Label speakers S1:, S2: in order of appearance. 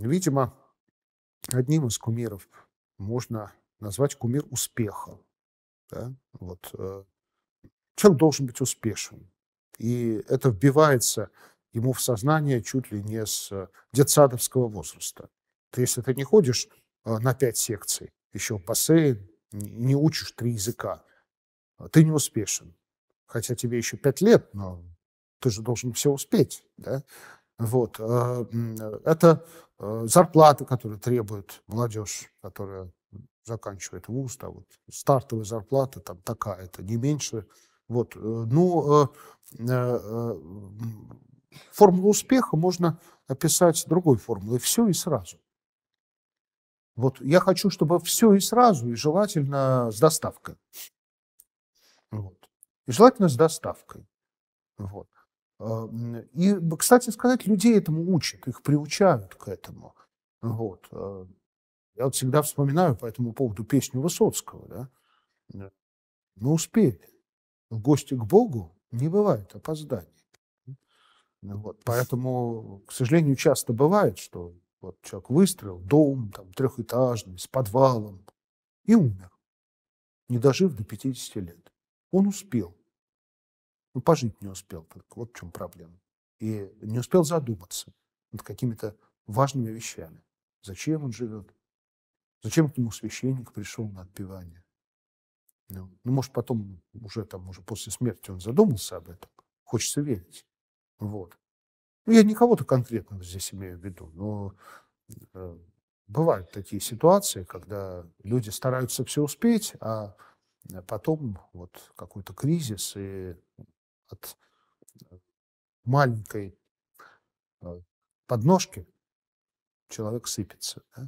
S1: Видимо, одним из кумиров можно назвать кумир успеха. Да? Вот, э, человек должен быть успешен. И это вбивается ему в сознание чуть ли не с э, детсадовского возраста. То есть, если ты не ходишь э, на пять секций, еще в бассейн, не учишь три языка, ты не успешен. Хотя тебе еще пять лет, но ты же должен все успеть. Да? Вот. Э, это э, зарплаты, которые требует молодежь, которая заканчивает вуз, да, вот, стартовая зарплата там такая-то, не меньше. Вот. Э, ну, формулу успеха можно описать другой формулой. Все и сразу. Вот я хочу, чтобы все и сразу, и желательно с доставкой. Вот. И желательно с доставкой. Вот. А, и, кстати сказать, людей этому учат, их приучают к этому. Вот. А. Я вот всегда вспоминаю по этому поводу песню Высоцкого. Да? Э, Мы успели. В гости к Богу не бывает опозданий. Вот. Поэтому, к сожалению, часто бывает, что вот человек выстроил дом там, трехэтажный, с подвалом, и умер, не дожив до 50 лет. Он успел. Ну, пожить не успел только. Вот в чем проблема. И не успел задуматься над какими-то важными вещами. Зачем он живет? Зачем к нему священник пришел на отпевание? Ну, ну, может, потом, уже там, уже после смерти он задумался об этом. Хочется верить. Вот. Ну, я не кого-то конкретного здесь имею в виду, но э, бывают такие ситуации, когда люди стараются все успеть, а потом вот какой-то кризис, и от э, маленькой э, подножки человек сыпется. Да?